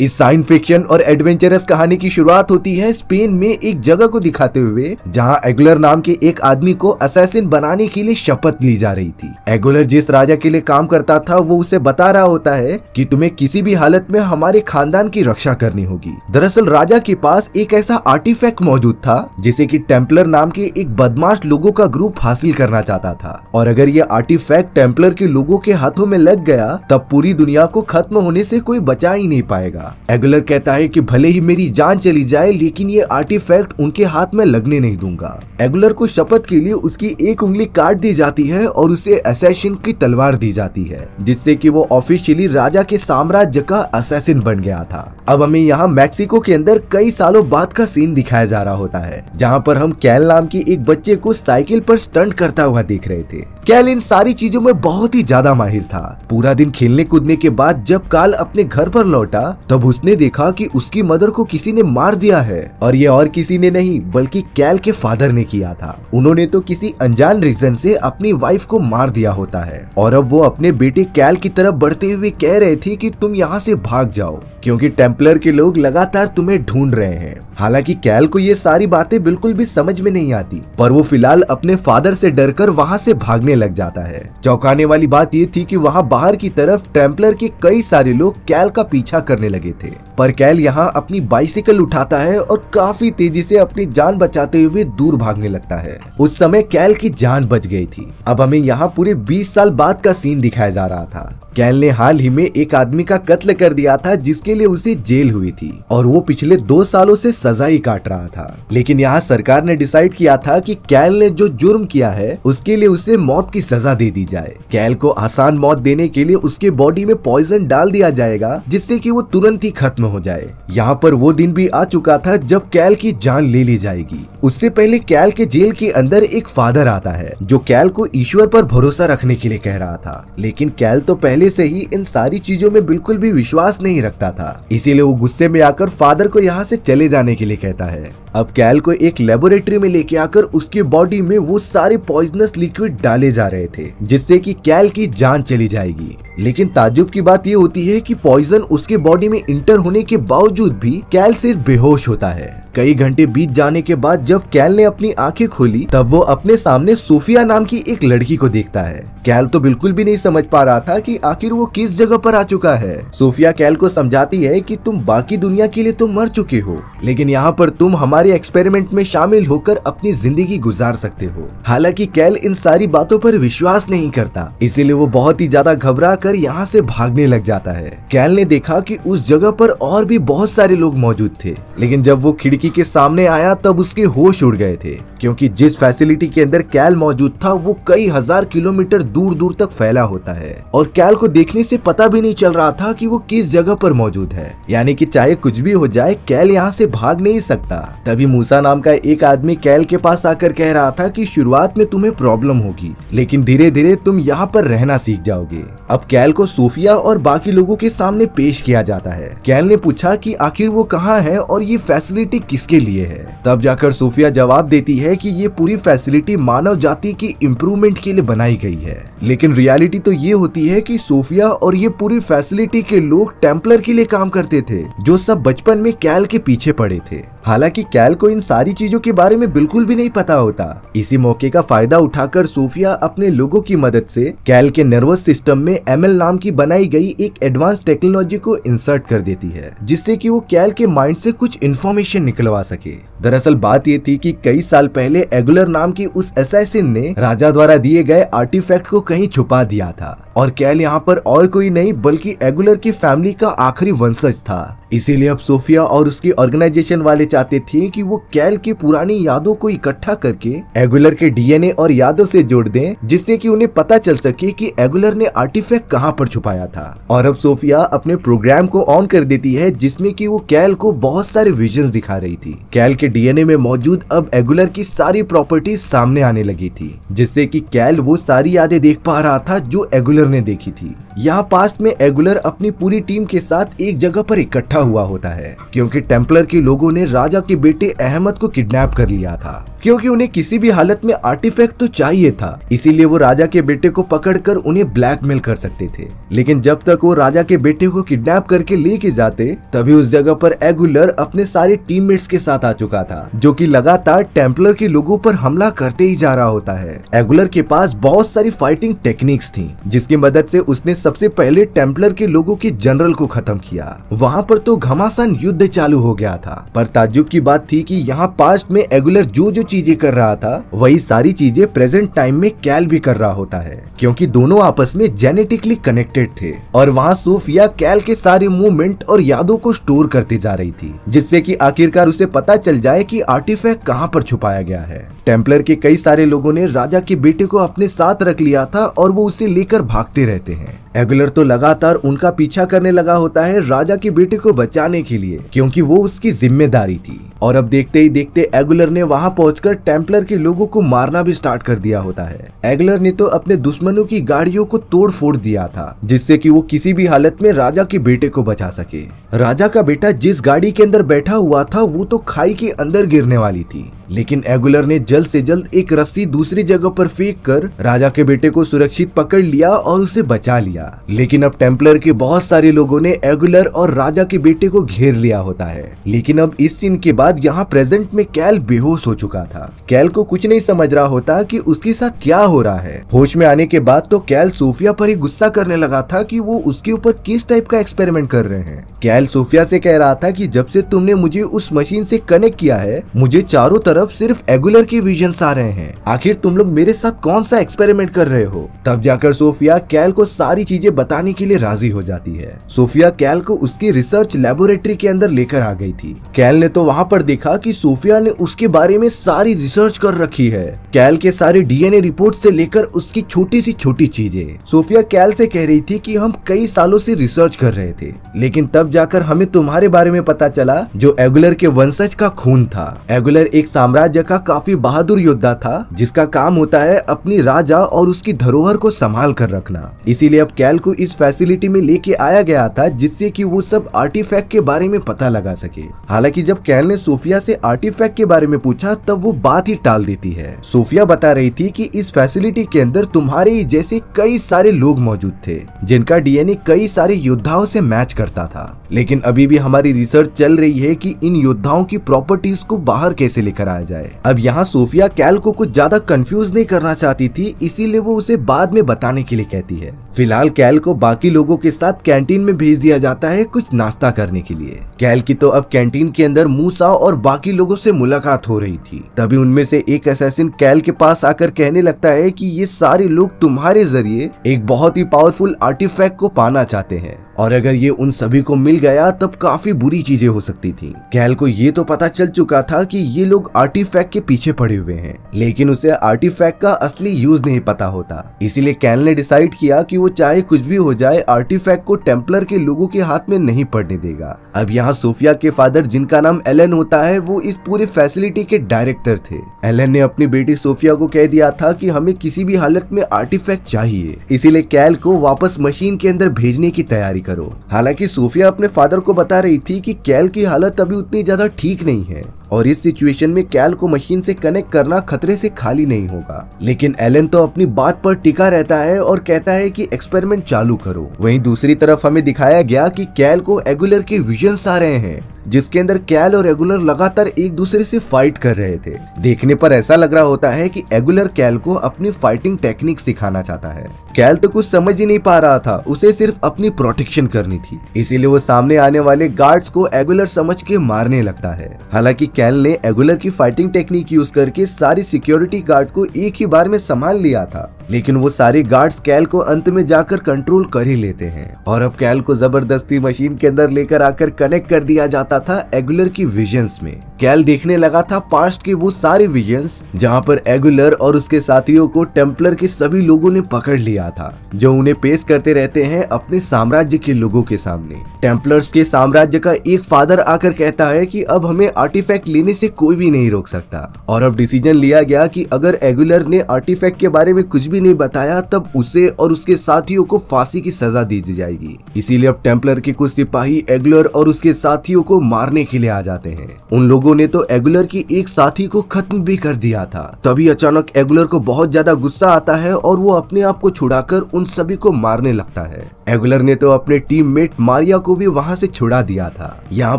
इस science fiction और adventurous कहानी की शुरुआत होती है स्पेन में एक जगह को दिखाते हुए जहां एगुलर नाम के एक आदमी को असैसिन बनाने के लिए शपथ ली जा रही थी एगुलर जिस राजा के लिए काम करता था वो उसे बता रहा होता है कि तुम्हें किसी भी हालत में हमारे खानदान की रक्षा करनी होगी दरअसल राजा के पास एक ऐसा आर्टिफेक्ट मौजूद था जिसे की टेम्पलर नाम के एक बदमाश लोगो का ग्रुप हासिल करना चाहता था और अगर ये आर्टिफेक्ट टेम्पलर के लोगों के हाथों में लग गया तब पूरी दुनिया को खत्म होने ऐसी कोई बचा ही नहीं पाएगा जाएगा एगुलर कहता है कि भले ही मेरी जान चली जाए लेकिन ये आर्टिफैक्ट उनके हाथ में लगने नहीं दूंगा एगुलर को शपथ के लिए उसकी एक उंगली काट दी जाती है और उसे असैसिन की तलवार दी जाती है जिससे कि वो ऑफिशियली राजा के साम्राज्य का असैसिन बन गया था अब हमें यहाँ मैक्सिको के अंदर कई सालों बाद का सीन दिखाया जा रहा होता है जहाँ पर हम कैल नाम की एक बच्चे को साइकिल पर स्टंट करता हुआ देख रहे थे कैल इन सारी चीजों में बहुत ही ज्यादा माहिर था पूरा दिन खेलने कूदने के बाद जब काल अपने घर पर लौटा तब उसने देखा कि उसकी मदर को किसी ने मार दिया है और ये और किसी ने नहीं बल्कि कैल के फादर ने किया था उन्होंने तो किसी अनजान रीजन से अपनी वाइफ को मार दिया होता है और अब वो अपने बेटे कैल की तरफ बढ़ते हुए कह रहे थे कि तुम यहाँ से भाग जाओ क्योंकि टेम्पलर के लोग लगातार तुम्हें ढूंढ रहे हैं हालांकि कैल को ये सारी बातें बिल्कुल भी समझ में नहीं आती पर वो फिलहाल अपने फादर से डरकर वहाँ से भागने लग जाता है चौंकाने वाली बात ये थी कि वहाँ बाहर की तरफ टेम्पलर के कई सारे लोग कैल का पीछा करने लगे लगे थे पर कैल यहाँ अपनी बाइसिकल उठाता है और काफी तेजी से अपनी जान बचाते हुए दूर भागने लगता है उस समय कैल की जान बच गई थी अब हमें यहाँ पूरे 20 साल बाद का सीन दिखाया जा रहा था कैल ने हाल ही में एक आदमी का कत्ल कर दिया था जिसके लिए उसे जेल हुई थी और वो पिछले दो सालों से सजा ही काट रहा था लेकिन यहाँ सरकार ने डिसाइड किया था कि कैल ने जो जुर्म किया है उसके लिए उसे मौत की सजा दे दी जाए कैल को आसान मौत देने के लिए उसके बॉडी में पॉइजन डाल दिया जाएगा जिससे की वो तुरंत ही खत्म हो जाए यहाँ पर वो दिन भी आ चुका था जब कैल की जान ले ली जाएगी उससे पहले कैल के जेल के अंदर एक फादर आता है जो कैल को ईश्वर पर भरोसा रखने के लिए कह रहा था लेकिन कैल तो पहले से ही इन सारी चीजों में बिल्कुल भी विश्वास नहीं रखता था इसीलिए वो गुस्से में आकर फादर को यहाँ से चले जाने के लिए कहता है अब कैल को एक लेबोरेटरी में लेके आकर उसके बॉडी में वो सारे पॉइजनस लिक्विड डाले जा रहे थे जिससे कि कैल की जान चली जाएगी लेकिन ताजुब की बात ये होती है कि पॉइजन उसके बॉडी में इंटर होने के बावजूद भी कैल सिर्फ बेहोश होता है कई घंटे बीत जाने के बाद जब कैल ने अपनी आंखें खोली तब वो अपने सामने सोफिया नाम की एक लड़की को देखता है कैल तो बिल्कुल भी नहीं समझ पा रहा था कि आखिर वो किस जगह पर आ चुका है सोफिया कैल को समझाती है कि तुम बाकी दुनिया के लिए तो मर चुके हो लेकिन यहाँ पर तुम हमारे सारे एक्सपेरिमेंट में शामिल होकर अपनी जिंदगी गुजार सकते हो हालांकि कैल इन सारी बातों पर विश्वास नहीं करता इसीलिए वो बहुत ही ज्यादा घबरा कर यहाँ से भागने लग जाता है कैल ने देखा कि उस जगह पर और भी बहुत सारे लोग मौजूद थे लेकिन जब वो खिड़की के सामने आया तब उसके होश उड़ गए थे क्योंकि जिस फैसिलिटी के अंदर कैल मौजूद था वो कई हजार किलोमीटर दूर दूर तक फैला होता है और कैल को देखने से पता भी नहीं चल रहा था कि वो किस जगह पर मौजूद है यानी कि चाहे कुछ भी हो जाए कैल यहाँ से भाग नहीं सकता तभी मूसा नाम का एक आदमी कैल के पास आकर कह रहा था की शुरुआत में तुम्हें प्रॉब्लम होगी लेकिन धीरे धीरे तुम यहाँ पर रहना सीख जाओगे अब कैल को सूफिया और बाकी लोगों के सामने पेश किया जाता है कैल ने पूछा कि आखिर वो कहाँ है और ये फैसिलिटी किसके लिए है तब जाकर सूफिया जवाब देती है कि ये पूरी फैसिलिटी मानव जाति की इम्प्रूवमेंट के लिए बनाई गई है लेकिन रियलिटी तो ये होती है की सूफिया और ये पूरी फैसिलिटी के लोग टेम्पलर के लिए काम करते थे जो सब बचपन में कैल के पीछे पड़े थे हालांकि कैल को इन सारी चीजों के बारे में बिल्कुल भी नहीं पता होता इसी मौके का फायदा उठाकर सूफिया अपने लोगों की मदद से कैल के नर्वस सिस्टम में एमएल नाम की बनाई गई एक एडवांस टेक्नोलॉजी को इंसर्ट कर देती है जिससे की वो कैल के माइंड से कुछ इन्फॉर्मेशन निकलवा सके दरअसल बात ये थी कि कई साल पहले एगुलर नाम की उस एसाइसिन ने राजा द्वारा दिए गए आर्टिफैक्ट को कहीं छुपा दिया था और कैल यहाँ पर और कोई नहीं बल्कि एगुलर की फैमिली का आखिरी वंशज था इसीलिए अब सोफिया और उसकी ऑर्गेनाइजेशन वाले चाहते थे कि वो कैल की पुरानी यादों को इकट्ठा करके एगुलर के डीएनए और यादों से जोड़ दें जिससे कि उन्हें पता चल सके कि एगुलर ने आर्टिफैक्ट कहां पर छुपाया था और अब सोफिया अपने प्रोग्राम को ऑन कर देती है जिसमें कि वो कैल को बहुत सारे विजन दिखा रही थी कैल के डीएनए में मौजूद अब एगुलर की सारी प्रॉपर्टी सामने आने लगी थी जिससे की कैल वो सारी यादें देख पा रहा था जो एगुलर एगुलर ने देखी थी यहाँ पास्ट में एगुलर अपनी पूरी टीम के साथ एक जगह पर इकट्ठा हुआ होता है क्योंकि टेम्पलर के लोगों ने राजा के बेटे अहमद को किडनैप कर लिया था क्योंकि उन्हें किसी भी हालत में आर्टिफैक्ट तो चाहिए था इसीलिए वो राजा के बेटे को पकड़कर उन्हें ब्लैकमेल कर सकते थे लेकिन जब तक वो राजा के बेटे को किडनैप करके लेके जाते तभी उस जगह पर एगुलर अपने सारे टीममेट्स के साथ आ चुका था जो कि लगातार टेम्पलर के लोगों पर हमला करते ही जा रहा होता है एगुलर के पास बहुत सारी फाइटिंग टेक्निक्स थी जिसके जिसकी मदद से उसने सबसे पहले टेम्पलर के लोगों के जनरल को खत्म किया वहाँ पर तो घमासान युद्ध चालू हो गया था पर ताजुब की बात थी कि यहाँ पास्ट में एगुलर जो जो चीजें कर रहा था वही सारी चीजें प्रेजेंट टाइम में कैल भी कर रहा होता है क्योंकि दोनों आपस में जेनेटिकली कनेक्टेड थे और वहाँ सोफिया कैल के सारे मूवमेंट और यादों को स्टोर करती जा रही थी जिससे की आखिरकार उसे पता चल जाए की आर्टिफेक्ट कहाँ पर छुपाया गया है टेम्पलर के कई सारे लोगों ने राजा के बेटे को अपने साथ रख लिया था और वो उसे लेकर भाग भागते रहते हैं एगुलर तो लगातार उनका पीछा करने लगा होता है राजा की बेटे को बचाने के लिए क्योंकि वो उसकी जिम्मेदारी थी और अब देखते ही देखते एगुलर ने वहां पहुंचकर टेम्पलर के लोगों को मारना भी स्टार्ट कर दिया होता है एगुलर ने तो अपने दुश्मनों की गाड़ियों को तोड़ फोड़ दिया था जिससे की कि वो किसी भी हालत में राजा के बेटे को बचा सके राजा का बेटा जिस गाड़ी के अंदर बैठा हुआ था वो तो खाई के अंदर गिरने वाली थी लेकिन एगुलर ने जल्द से जल्द एक रस्सी दूसरी जगह पर फेंक कर राजा के बेटे को सुरक्षित पकड़ लिया और उसे बचा लिया लेकिन अब टेम्पलर के बहुत सारे लोगों ने एगुलर और राजा के बेटे को घेर लिया होता है लेकिन अब इस सीन के बाद यहाँ प्रेजेंट में कैल बेहोश हो चुका था कैल को कुछ नहीं समझ रहा होता की उसके साथ क्या हो रहा है होश में आने के बाद तो कैल सोफिया पर ही गुस्सा करने लगा था की वो उसके ऊपर किस टाइप का एक्सपेरिमेंट कर रहे हैं कैल सोफिया से कह रहा था की जब से तुमने मुझे उस मशीन से कनेक्ट किया है मुझे चारों तरफ तरफ सिर्फ एगुलर के विजन आ रहे हैं आखिर तुम लोग मेरे साथ कौन सा एक्सपेरिमेंट कर रहे हो तब जाकर सोफिया कैल को सारी चीजें बताने के लिए राजी हो जाती है सोफिया कैल को उसकी रिसर्च लेबोरेटरी के अंदर लेकर आ गई थी कैल ने तो वहाँ पर देखा की सोफिया ने उसके बारे में सारी रिसर्च कर रखी है कैल के सारे डीएनए रिपोर्ट से लेकर उसकी छोटी सी छोटी चीजें सोफिया कैल से कह रही थी कि हम कई सालों से रिसर्च कर रहे थे लेकिन तब जाकर हमें तुम्हारे बारे में पता चला जो एगुलर के वंशज का खून था एगुलर एक साल साम्राज्य का काफी बहादुर योद्धा था जिसका काम होता है अपनी राजा और उसकी धरोहर को संभाल कर रखना इसीलिए अब कैल को इस फैसिलिटी में लेके आया गया था जिससे कि वो सब आर्टिफैक्ट के बारे में पता लगा सके हालांकि जब कैल ने सोफिया से आर्टिफैक्ट के बारे में पूछा तब वो बात ही टाल देती है सोफिया बता रही थी की इस फैसिलिटी के अंदर तुम्हारे ही जैसे कई सारे लोग मौजूद थे जिनका डी कई सारे योद्धाओं से मैच करता था लेकिन अभी भी हमारी रिसर्च चल रही है की इन योद्धाओं की प्रॉपर्टीज को बाहर कैसे लेकर आ पाया जाए अब यहाँ सोफिया कैल को कुछ ज्यादा कंफ्यूज नहीं करना चाहती थी इसीलिए वो उसे बाद में बताने के लिए कहती है फिलहाल कैल को बाकी लोगों के साथ कैंटीन में भेज दिया जाता है कुछ नाश्ता करने के लिए कैल की तो अब कैंटीन के अंदर मूसा और बाकी लोगों से मुलाकात हो रही थी तभी उनमें से एक असैसिन कैल के पास आकर कहने लगता है कि ये सारे लोग तुम्हारे जरिए एक बहुत ही पावरफुल आर्टिफैक्ट को पाना चाहते हैं और अगर ये उन सभी को मिल गया तब काफी बुरी चीजें हो सकती थी कैल को ये तो पता चल चुका था कि ये लोग आर्टिफैक्ट के पीछे पड़े हुए हैं लेकिन उसे आर्टिफैक्ट का असली यूज नहीं पता होता इसीलिए कैन ने डिसाइड किया कि वो चाहे कुछ भी हो जाए आर्टिफैक्ट को टेम्पलर के लोगों के हाथ में नहीं पड़ने देगा अब यहाँ सोफिया के फादर जिनका नाम एलन होता है वो इस पूरे फैसिलिटी के डायरेक्टर थे एलन ने अपनी बेटी सोफिया को कह दिया था की हमें किसी भी हालत में आर्टिफैक्ट चाहिए इसीलिए कैल को वापस मशीन के अंदर भेजने की तैयारी करो हालांकि सोफिया अपने फादर को बता रही थी कि कैल की हालत अभी उतनी ज्यादा ठीक नहीं है और इस सिचुएशन में कैल को मशीन से कनेक्ट करना खतरे से खाली नहीं होगा लेकिन एलन तो अपनी बात पर टिका रहता है और कहता है कि एक्सपेरिमेंट चालू करो वहीं दूसरी तरफ हमें दिखाया गया कि कैल को एगुलर के विजन्स आ रहे हैं जिसके अंदर कैल और एगुलर लगातार एक दूसरे से फाइट कर रहे थे देखने पर ऐसा लग रहा होता है कि एगुलर कैल को अपनी फाइटिंग टेक्निक सिखाना चाहता है कैल तो कुछ समझ ही नहीं पा रहा था उसे सिर्फ अपनी प्रोटेक्शन करनी थी इसीलिए वो सामने आने वाले गार्ड्स को एगुलर समझ के मारने लगता है हालांकि कैल ने एगुलर की फाइटिंग टेक्निक यूज करके सारी सिक्योरिटी गार्ड को एक ही बार में संभाल लिया था लेकिन वो सारे गार्ड्स कैल को अंत में जाकर कंट्रोल कर ही लेते हैं और अब कैल को जबरदस्ती मशीन के अंदर लेकर आकर कनेक्ट कर दिया जाता था एगुलर की विजन्स में कैल देखने लगा था पास्ट के वो सारे विजन्स जहाँ पर एगुलर और उसके साथियों को टेम्पलर के सभी लोगों ने पकड़ लिया रहा था जो उन्हें पेश करते रहते हैं अपने साम्राज्य के लोगों के सामने टेम्पलर्स के साम्राज्य का एक फादर आकर कहता है कि अब हमें आर्टिफैक्ट लेने से कोई भी नहीं रोक सकता और अब डिसीजन लिया गया कि अगर एगुलर ने आर्टिफैक्ट के बारे में कुछ भी नहीं बताया तब उसे और उसके साथियों को फांसी की सजा दी जाएगी इसीलिए अब टेम्पलर के कुछ सिपाही एगुलर और उसके साथियों को मारने के लिए आ जाते हैं उन लोगों ने तो एगुलर की एक साथी को खत्म भी कर दिया था तभी अचानक एगुलर को बहुत ज्यादा गुस्सा आता है और वो अपने आप को छुड़ा लगाकर उन सभी को मारने लगता है एगुलर ने तो अपने टीममेट मारिया को भी वहाँ से छुड़ा दिया था यहाँ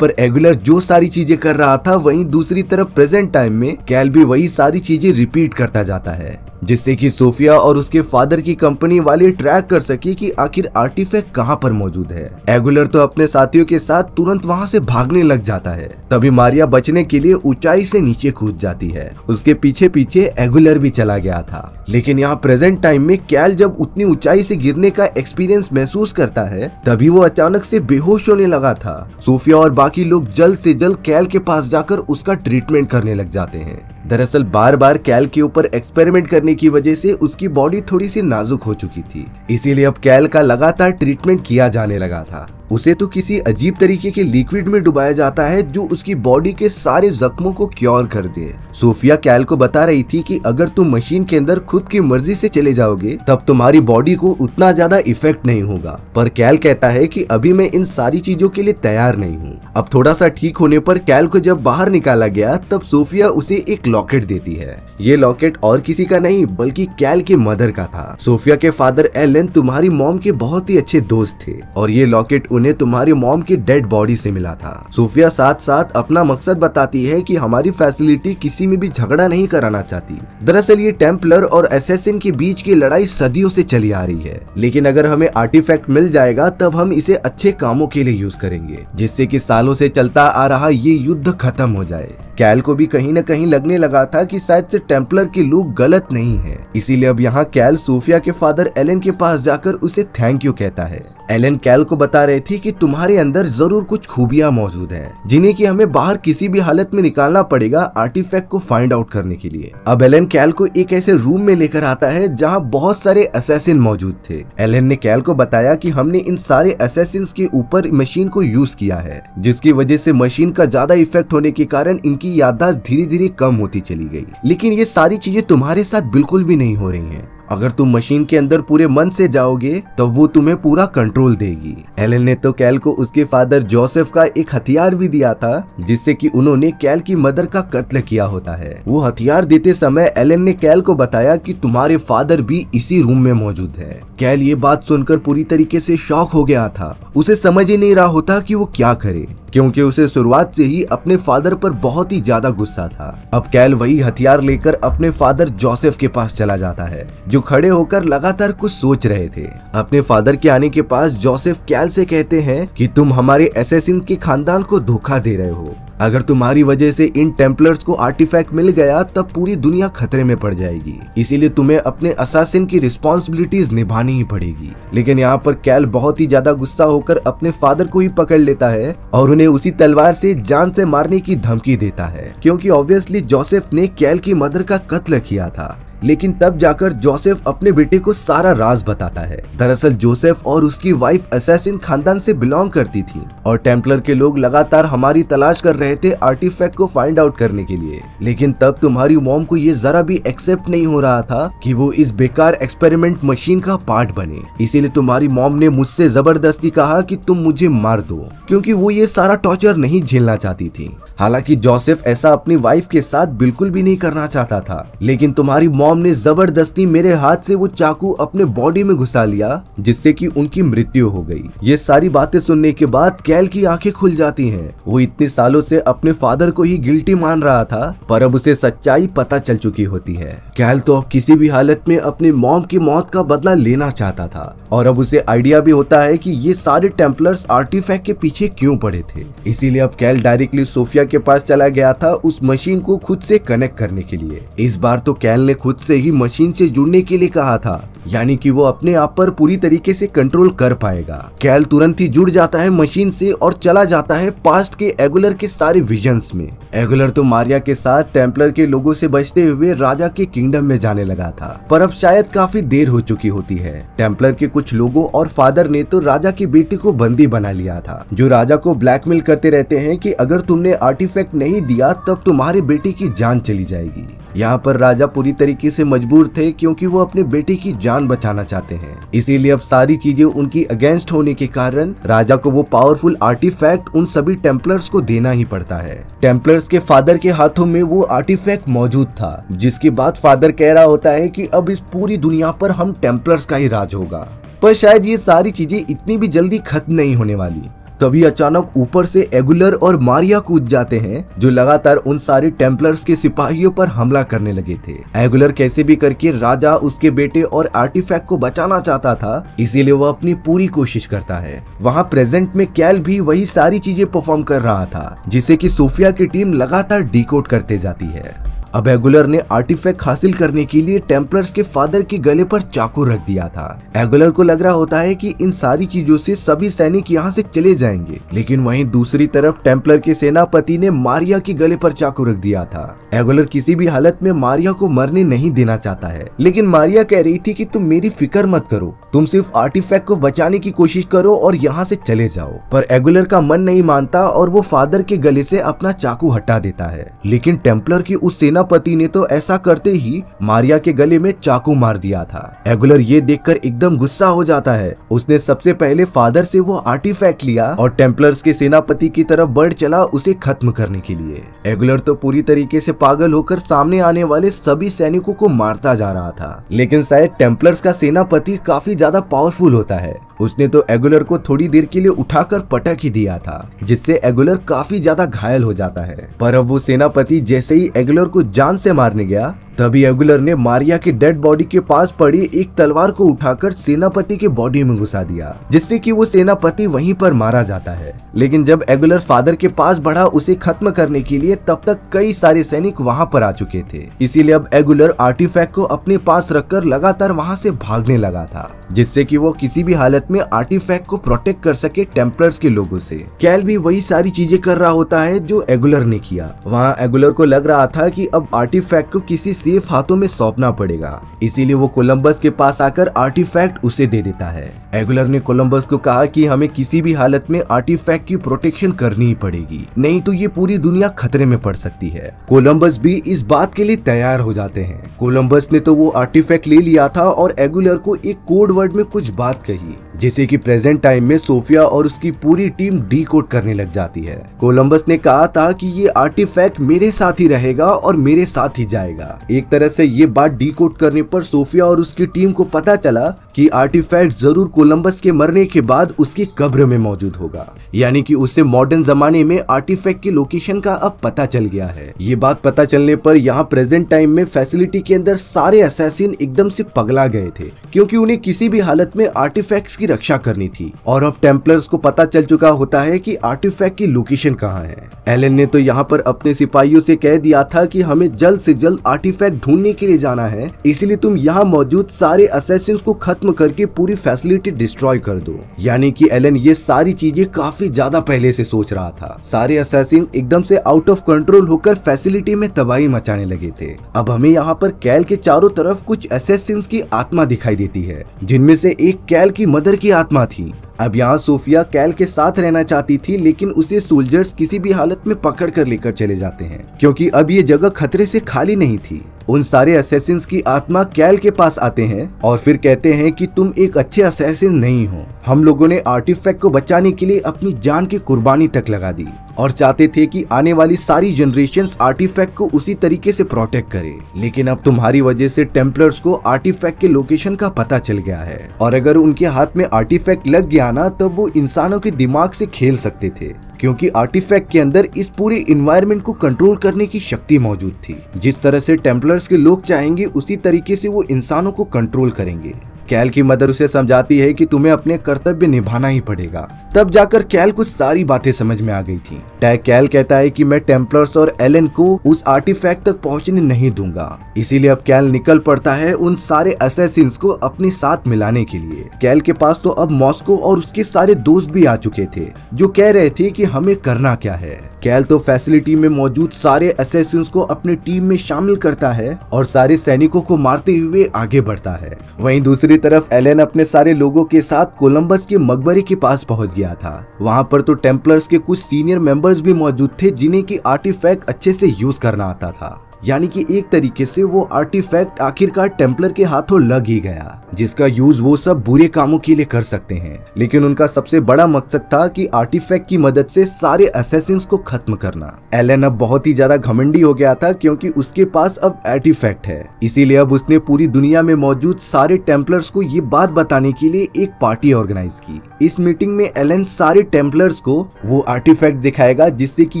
पर एगुलर जो सारी चीजें कर रहा था वहीं दूसरी तरफ प्रेजेंट टाइम में कैल भी वही सारी चीजें रिपीट करता जाता है जिससे कि सोफिया और उसके फादर की कंपनी वाली ट्रैक कर सके कि आखिर आर्टिफैक्ट कहां पर मौजूद है एगुलर तो अपने साथियों के साथ तुरंत वहां से भागने लग जाता है तभी मारिया बचने के लिए ऊंचाई से नीचे कूद जाती है उसके पीछे पीछे एगुलर भी चला गया था लेकिन यहाँ प्रेजेंट टाइम में कैल जब उतनी ऊंचाई से गिरने का एक्सपीरियंस महसूस करता है तभी वो अचानक से बेहोश होने लगा था सोफिया और बाकी लोग जल्द से जल्द कैल के पास जाकर उसका ट्रीटमेंट करने लग जाते हैं दरअसल बार बार कैल के ऊपर एक्सपेरिमेंट करने की वजह से उसकी बॉडी थोड़ी सी नाजुक हो चुकी थी इसीलिए अब कैल का लगातार ट्रीटमेंट किया जाने लगा था उसे तो किसी अजीब तरीके के लिक्विड में डुबाया जाता है जो उसकी बॉडी के सारे जख्मों को क्योर कर दे सोफिया कैल को बता रही थी कि अगर तुम मशीन के अंदर खुद की मर्जी से चले जाओगे तब तुम्हारी बॉडी को उतना ज्यादा इफेक्ट नहीं होगा पर कैल कहता है कि अभी मैं इन सारी चीजों के लिए तैयार नहीं हूँ अब थोड़ा सा ठीक होने पर कैल को जब बाहर निकाला गया तब सोफिया उसे एक लॉकेट देती है ये लॉकेट और किसी का नहीं बल्कि कैल के मदर का था सोफिया के फादर एलन तुम्हारी मॉम के बहुत ही अच्छे दोस्त थे और ये लॉकेट उन्हें उन्हें तुम्हारी मॉम की डेड बॉडी से मिला था सूफिया साथ साथ अपना मकसद बताती है कि हमारी फैसिलिटी किसी में भी झगड़ा नहीं कराना चाहती दरअसल ये टेम्पलर और एसेसिन के बीच की लड़ाई सदियों से चली आ रही है लेकिन अगर हमें आर्टिफैक्ट मिल जाएगा तब हम इसे अच्छे कामों के लिए यूज करेंगे जिससे की सालों से चलता आ रहा ये युद्ध खत्म हो जाए कैल को भी कहीं न कहीं लगने लगा था कि शायद से टेम्पलर की लूक गलत नहीं है इसीलिए अब यहाँ कैल सोफिया के फादर एलन के पास जाकर उसे थैंक यू कहता है एलन कैल को बता रहे थी कि तुम्हारे अंदर जरूर कुछ खूबियां मौजूद हैं जिन्हें कि हमें बाहर किसी भी हालत में निकालना पड़ेगा आर्टिफैक्ट को फाइंड आउट करने के लिए अब एलन कैल को एक ऐसे रूम में लेकर आता है जहां बहुत सारे असैसिन मौजूद थे एलन ने कैल को बताया कि हमने इन सारे असैसिन के ऊपर मशीन को यूज किया है जिसकी वजह से मशीन का ज्यादा इफेक्ट होने के कारण इनकी उनकी याददाश्त धीरे धीरे कम होती चली गई लेकिन ये सारी चीजें तुम्हारे साथ बिल्कुल भी नहीं हो रही हैं। अगर तुम मशीन के अंदर पूरे मन से जाओगे तो वो तुम्हें पूरा कंट्रोल देगी एलन ने तो कैल को उसके फादर जोसेफ का एक हथियार भी दिया था जिससे कि उन्होंने कैल की मदर का कत्ल किया होता है वो हथियार देते समय एलन ने कैल को बताया कि तुम्हारे फादर भी इसी रूम में मौजूद है कैल ये बात सुनकर पूरी तरीके से शौक हो गया था उसे समझ ही नहीं रहा होता की वो क्या करे क्योंकि उसे शुरुआत से ही अपने फादर पर बहुत ही ज्यादा गुस्सा था अब कैल वही हथियार लेकर अपने फादर जोसेफ के पास चला जाता है जो खड़े होकर लगातार कुछ सोच रहे थे अपने फादर के आने के पास जोसेफ कैल से कहते हैं कि तुम हमारे एसेसिन के खानदान को धोखा दे रहे हो अगर तुम्हारी वजह से इन टेम्पलर्स को आर्टिफैक्ट मिल गया तब पूरी दुनिया खतरे में पड़ जाएगी इसीलिए तुम्हें अपने असासिन की रिस्पॉन्सिबिलिटीज निभानी ही पड़ेगी लेकिन यहाँ पर कैल बहुत ही ज्यादा गुस्सा होकर अपने फादर को ही पकड़ लेता है और उन्हें उसी तलवार से जान से मारने की धमकी देता है क्योंकि ऑब्वियसली जोसेफ ने कैल की मदर का कत्ल किया था लेकिन तब जाकर जोसेफ अपने बेटे को सारा राज बताता है दरअसल जोसेफ और उसकी वाइफ असैसिन खानदान से बिलोंग करती थी और टेम्पलर के लोग लगातार हमारी तलाश कर रहे थे आर्टिफैक्ट को फाइंड आउट करने के लिए लेकिन तब तुम्हारी मोम को ये जरा भी एक्सेप्ट नहीं हो रहा था कि वो इस बेकार एक्सपेरिमेंट मशीन का पार्ट बने इसीलिए तुम्हारी मोम ने मुझसे जबरदस्ती कहा की तुम मुझे मार दो क्यूँकी वो ये सारा टॉर्चर नहीं झेलना चाहती थी हालांकि जोसेफ ऐसा अपनी वाइफ के साथ बिल्कुल भी नहीं करना चाहता था लेकिन तुम्हारी मोम टॉम ने जबरदस्ती मेरे हाथ से वो चाकू अपने बॉडी में घुसा लिया जिससे कि उनकी मृत्यु हो गई ये सारी बातें सुनने के बाद कैल की आंखें खुल जाती हैं वो इतने सालों से अपने फादर को ही गिल्टी मान रहा था पर अब उसे सच्चाई पता चल चुकी होती है कैल तो अब किसी भी हालत में अपने मॉम की मौत का बदला लेना चाहता था और अब उसे आइडिया भी होता है की ये सारे टेम्पलर्स आर्टिफैक्ट के पीछे क्यों पड़े थे इसीलिए अब कैल डायरेक्टली सोफिया के पास चला गया था उस मशीन को खुद से कनेक्ट करने के लिए इस बार तो कैल ने खुद से ही मशीन से जुड़ने के लिए कहा था यानी कि वो अपने आप पर पूरी तरीके से कंट्रोल कर पाएगा कैल तुरंत ही जुड़ जाता है मशीन से और चला जाता है पास्ट के एगुलर के सारे विजन में एगुलर तो मारिया के साथ टेम्पलर के लोगों से बचते हुए राजा के किंगडम में जाने लगा था पर अब शायद काफी देर हो चुकी होती है टेम्पलर के कुछ लोगों और फादर ने तो राजा की बेटी को बंदी बना लिया था जो राजा को ब्लैकमेल करते रहते हैं की अगर तुमने आर्टिफेक्ट नहीं दिया तब तुम्हारी बेटी की जान चली जाएगी यहाँ पर राजा पूरी तरीके से मजबूर थे क्योंकि वो अपने बेटे की जान बचाना चाहते हैं इसीलिए अब सारी चीजें उनकी अगेंस्ट होने के कारण राजा को वो पावरफुल आर्टिफैक्ट उन सभी टेम्पलर्स को देना ही पड़ता है टेम्पलर्स के फादर के हाथों में वो आर्टिफैक्ट मौजूद था जिसके बाद फादर कह रहा होता है की अब इस पूरी दुनिया पर हम टेम्पलर्स का ही राज होगा पर शायद ये सारी चीजें इतनी भी जल्दी खत्म नहीं होने वाली तभी अचानक ऊपर से एगुलर और मारिया कूद जाते हैं जो लगातार उन सारे टेम्पलर्स के सिपाहियों पर हमला करने लगे थे एगुलर कैसे भी करके राजा उसके बेटे और आर्टिफैक्ट को बचाना चाहता था इसीलिए वह अपनी पूरी कोशिश करता है वहाँ प्रेजेंट में कैल भी वही सारी चीजें परफॉर्म कर रहा था जिसे की सोफिया की टीम लगातार डिकोड करते जाती है अब ने आर्टिफैक्ट हासिल करने के लिए टेम्पलर्स के फादर के गले पर चाकू रख दिया था एगुलर को लग रहा होता है कि इन सारी चीजों से सभी सैनिक यहाँ से चले जाएंगे लेकिन वहीं दूसरी तरफ टेम्पलर के सेनापति ने मारिया के गले पर चाकू रख दिया था एगुलर किसी भी हालत में मारिया को मरने नहीं देना चाहता है लेकिन मारिया कह रही थी की तुम मेरी फिक्र मत करो तुम सिर्फ आर्टिफेक्ट को बचाने की कोशिश करो और यहाँ ऐसी चले जाओ पर एगुलर का मन नहीं मानता और वो फादर के गले ऐसी अपना चाकू हटा देता है लेकिन टेम्पलर की उस सेना सेनापति ने तो ऐसा करते ही मारिया के गले में चाकू मार दिया था एगुलर ये देखकर एकदम गुस्सा हो जाता है उसने सबसे पहले फादर से वो आर्टिफैक्ट लिया और टेम्पलर्स के सेनापति की तरफ बढ़ चला उसे खत्म करने के लिए एगुलर तो पूरी तरीके से पागल होकर सामने आने वाले सभी सैनिकों को मारता जा रहा था लेकिन शायद टेम्पलर्स का सेनापति काफी ज्यादा पावरफुल होता है उसने तो एगुलर को थोड़ी देर के लिए उठाकर पटक ही दिया था जिससे एगुलर काफी ज्यादा घायल हो जाता है पर अब वो सेनापति जैसे ही एगुलर को जान से मारने गया तभी एगुलर ने मारिया की डेड बॉडी के पास पड़ी एक तलवार को उठाकर सेनापति के बॉडी में घुसा दिया जिससे कि वो सेनापति वहीं पर मारा जाता है लेकिन जब एगुलर फादर के पास बढ़ा उसे खत्म करने के लिए तब तक कई सारे सैनिक वहाँ पर आ चुके थे इसीलिए अब एगुलर आर्टिफैक्ट को अपने पास रखकर लगातार वहाँ से भागने लगा था जिससे कि वो किसी भी हालत में आर्टिफैक्ट को प्रोटेक्ट कर सके टेम्पलर्स के लोगो ऐसी कैल भी वही सारी चीजें कर रहा होता है जो एगुलर ने किया वहाँ एगुलर को लग रहा था की अब आर्टिफैक्ट को किसी सेफ हाथों में सौंपना पड़ेगा इसीलिए वो कोलंबस के पास आकर आर्टिफैक्ट उसे दे देता है एगुलर ने कोलंबस को कहा कि हमें किसी भी हालत में आर्टिफैक्ट की प्रोटेक्शन करनी ही पड़ेगी नहीं तो ये पूरी दुनिया खतरे में पड़ सकती है कोलंबस भी इस बात के लिए तैयार हो जाते हैं कोलंबस ने तो वो आर्टिफैक्ट ले लिया था और एगुलर को एक कोड वर्ड में कुछ बात कही जिसे कि प्रेजेंट टाइम में सोफिया और उसकी पूरी टीम डी करने लग जाती है कोलंबस ने कहा था कि ये आर्टिफैक्ट मेरे साथ ही रहेगा और मेरे साथ ही जाएगा एक तरह से ये बात डी करने पर सोफिया और उसकी टीम को पता चला कि आर्टिफैक्ट जरूर कोलंबस के मरने के बाद उसकी कब्र में मौजूद होगा यानी कि उसे मॉडर्न जमाने में आर्टिफैक्ट की लोकेशन का अब पता चल गया है ये बात पता चलने पर यहाँ प्रेजेंट टाइम में फैसिलिटी के अंदर सारे असैसिन एकदम से पगला गए थे क्योंकि उन्हें किसी भी हालत में आर्टिफैक्ट की रक्षा करनी थी और अब टेम्पलर्स को पता चल चुका होता है कि आर्टिफैक्ट की लोकेशन कहाँ है एलन ने तो यहाँ पर अपने सिपाहियों से कह दिया था कि हमें जल्द से जल्द आर्टिफैक्ट ढूंढने के लिए जाना है इसलिए तुम यहाँ मौजूद सारे असेसिन को खत्म करके पूरी फैसिलिटी डिस्ट्रॉय कर दो यानी कि एलन ये सारी चीजें काफी ज्यादा पहले से सोच रहा था सारे असेसिन एकदम से आउट ऑफ कंट्रोल होकर फैसिलिटी में तबाही मचाने लगे थे अब हमें यहाँ पर कैल के चारों तरफ कुछ असेसिन की आत्मा दिखाई देती है जिनमें से एक कैल की मदद अंदर की आत्मा थी अब यहाँ सोफिया कैल के साथ रहना चाहती थी लेकिन उसे सोल्जर्स किसी भी हालत में पकड़ कर लेकर चले जाते हैं क्योंकि अब ये जगह खतरे से खाली नहीं थी उन सारे असैसिन की आत्मा कैल के पास आते हैं और फिर कहते हैं कि तुम एक अच्छे असैसिन नहीं हो हम लोगों ने आर्टिफैक्ट को बचाने के लिए अपनी जान की कुर्बानी तक लगा दी और चाहते थे कि आने वाली सारी जनरेशन आर्टिफैक्ट को उसी तरीके से प्रोटेक्ट करे लेकिन अब तुम्हारी वजह से टेम्पलर्स को आर्टिफैक्ट के लोकेशन का पता चल गया है और अगर उनके हाथ में आर्टिफैक्ट लग गया ना तब वो इंसानों के दिमाग से खेल सकते थे क्योंकि आर्टिफैक्ट के अंदर इस पूरे इन्वायरमेंट को कंट्रोल करने की शक्ति मौजूद थी जिस तरह से टेम्पलर्स के लोग चाहेंगे उसी तरीके से वो इंसानों को कंट्रोल करेंगे कैल की मदर उसे समझाती है कि तुम्हें अपने कर्तव्य निभाना ही पड़ेगा तब जाकर कैल कुछ सारी बातें समझ में आ गई थी टैग कैल कहता है कि मैं टेम्पलर्स और एलन को उस आर्टिफैक्ट तक पहुंचने नहीं दूंगा इसीलिए अब कैल निकल पड़ता है उन सारे असेसिंस को अपने साथ मिलाने के लिए कैल के पास तो अब मॉस्को और उसके सारे दोस्त भी आ चुके थे जो कह रहे थे की हमें करना क्या है कैल तो फैसिलिटी में मौजूद सारे असेसिन को अपनी टीम में शामिल करता है और सारे सैनिकों को मारते हुए आगे बढ़ता है वहीं दूसरी तरफ एलेन अपने सारे लोगों के साथ कोलंबस के मकबरे के पास पहुंच गया था वहां पर तो टेम्पलर्स के कुछ सीनियर मेंबर्स भी मौजूद थे जिन्हें की आर्टिफैक्ट अच्छे से यूज करना आता था यानी कि एक तरीके से वो आर्टिफैक्ट आखिरकार टेम्पलर के हाथों लग ही गया जिसका यूज वो सब बुरे कामों के लिए कर सकते हैं लेकिन उनका सबसे बड़ा मकसद था कि आर्टिफैक्ट की मदद से सारे असेसिंस को खत्म करना एलन अब बहुत ही ज्यादा घमंडी हो गया था क्योंकि उसके पास अब आर्टिफैक्ट है इसीलिए अब उसने पूरी दुनिया में मौजूद सारे टेम्पलर्स को ये बात बताने के लिए एक पार्टी ऑर्गेनाइज की इस मीटिंग में एलन सारे टेम्पलर्स को वो आर्टिफैक्ट दिखाएगा जिससे की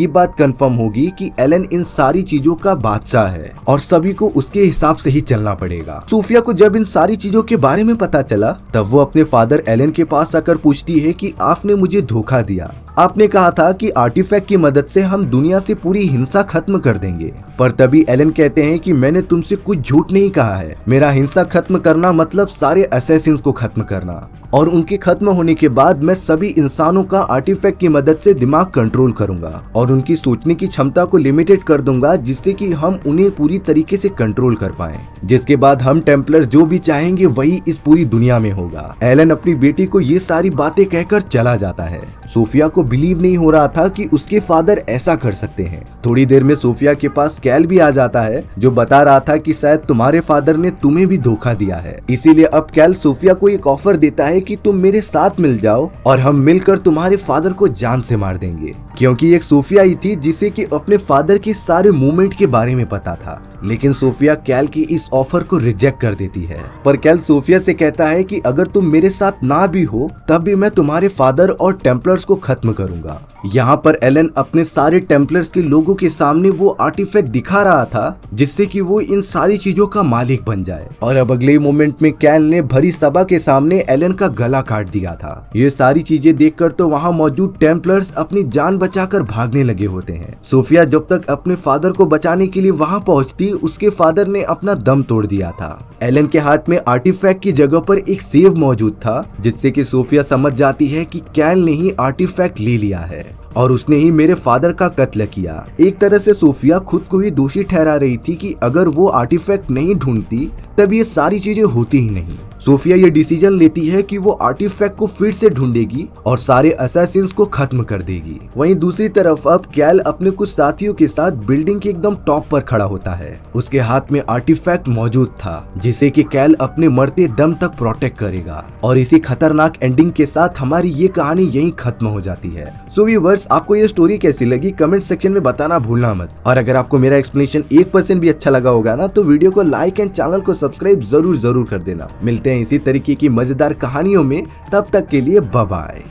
ये बात कन्फर्म होगी की एलन इन सारी चीजों का बादशाह है और सभी को उसके हिसाब से ही चलना पड़ेगा सूफिया को जब इन सारी चीजों के बारे में पता चला तब वो अपने फादर एलन के पास आकर पूछती है कि आपने मुझे धोखा दिया आपने कहा था कि आर्टिफैक्ट की मदद से हम दुनिया से पूरी हिंसा खत्म कर देंगे पर तभी एलन कहते हैं कि मैंने तुमसे कुछ झूठ नहीं कहा है मेरा हिंसा खत्म करना मतलब सारे असैसिन को खत्म करना और उनके खत्म होने के बाद मैं सभी इंसानों का आर्टिफैक्ट की मदद से दिमाग कंट्रोल करूंगा और उनकी सोचने की क्षमता को लिमिटेड कर दूंगा जिससे कि हम उन्हें पूरी तरीके से कंट्रोल कर पाए जिसके बाद हम टेम्पलर जो भी चाहेंगे वही इस पूरी दुनिया में होगा एलन अपनी बेटी को ये सारी बातें कहकर चला जाता है सोफिया को बिलीव नहीं हो रहा था कि उसके फादर ऐसा कर सकते हैं थोड़ी देर में सोफिया के पास कैल भी आ जाता है जो बता रहा था कि शायद तुम्हारे फादर ने तुम्हें भी धोखा दिया है इसीलिए अब कैल सोफिया को एक ऑफर देता है कि तुम मेरे साथ मिल जाओ और हम मिलकर तुम्हारे फादर को जान से मार देंगे क्योंकि एक सोफिया ही थी जिसे कि अपने फादर के सारे मूवमेंट के बारे में पता था लेकिन सोफिया कैल की इस ऑफर को रिजेक्ट कर देती है पर कैल सोफिया से कहता है कि अगर तुम मेरे साथ ना भी हो तब भी मैं तुम्हारे फादर और टेम्पलर्स को खत्म करूंगा यहाँ पर एलन अपने सारे टेम्पलर्स के लोगों के सामने वो आर्टिफैक्ट दिखा रहा था जिससे कि वो इन सारी चीजों का मालिक बन जाए और अब अगले मोमेंट में कैन ने भरी सभा के सामने एलन का गला काट दिया था ये सारी चीजें देखकर तो वहाँ मौजूद टेम्पलर्स अपनी जान बचाकर भागने लगे होते हैं सोफिया जब तक अपने फादर को बचाने के लिए वहाँ पहुँचती उसके फादर ने अपना दम तोड़ दिया था एलन के हाथ में आर्टिफैक्ट की जगह पर एक सेव मौजूद था जिससे कि सोफिया समझ जाती है कि कैन ने ही आर्टिफैक्ट ले लिया है और उसने ही मेरे फादर का कत्ल किया एक तरह से सोफिया खुद को ही दोषी ठहरा रही थी कि अगर वो आर्टिफैक्ट नहीं ढूंढती तब ये सारी चीजें होती ही नहीं सोफिया ये डिसीजन लेती है कि वो आर्टिफैक्ट को फिर से ढूंढेगी और सारे असैसिन को खत्म कर देगी वहीं दूसरी तरफ अब कैल अपने कुछ साथियों के साथ बिल्डिंग के एकदम टॉप पर खड़ा होता है उसके हाथ में आर्टिफैक्ट मौजूद था जिसे की कैल अपने मरते दम तक प्रोटेक्ट करेगा और इसी खतरनाक एंडिंग के साथ हमारी ये कहानी यही खत्म हो जाती है सो so, आपको ये स्टोरी कैसी लगी कमेंट सेक्शन में बताना भूलना मत और अगर आपको मेरा एक्सप्लेनेशन एक परसेंट भी अच्छा लगा होगा ना तो वीडियो को लाइक एंड चैनल को सब्सक्राइब जरूर जरूर कर देना मिलते हैं हैं इसी तरीके की मज़ेदार कहानियों में तब तक के लिए बाय